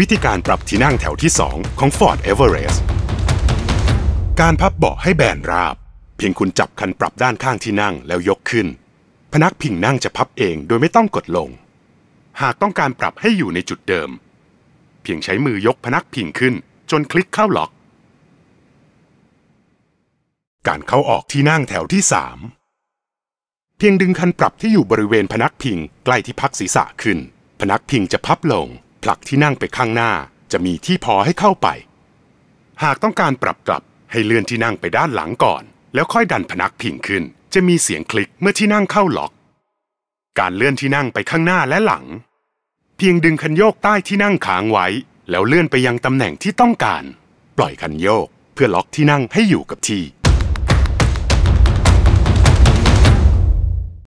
วิธีการปรับที่นั่งแถวที่2ของ Ford Everest การพับเบาะให้แบนราบ เพียงคุณจับคันปรับด้านข้างที่นั่งแล้วยกขึ้น พนักพิงนั่งจะพับเองโดยไม่ต้องกดลง หากต้องการปรับให้อยู่ในจุดเดิม เพียงใช้มือยกพนักพิงขึ้นจนคลิกเข้าล็อก การเข้าออกที่นั่งแถวที่3เพียงดึงคันปรับที่อยู่บริเวณพนักพิงใกล้ที่พักศีรษะขึ้น พนักพิงจะพับลงผลักที่นั่งไปข้างหน้าจะมีที่พอให้เข้าไป หากต้องการปรับกลับให้เลื่อนที่นั่งไปด้านหลังก่อน แล้วค่อยดันพนักพิงขึ้น จะมีเสียงคลิกเมื่อที่นั่งเข้าล็อก การเลื่อนที่นั่งไปข้างหน้าและหลัง เพียงดึงคันโยกใต้ที่นั่งค้างไว้ แล้วเลื่อนไปยังตำแหน่งที่ต้องการ ปล่อยคันโยกเพื่อล็อกที่นั่งให้อยู่กับที่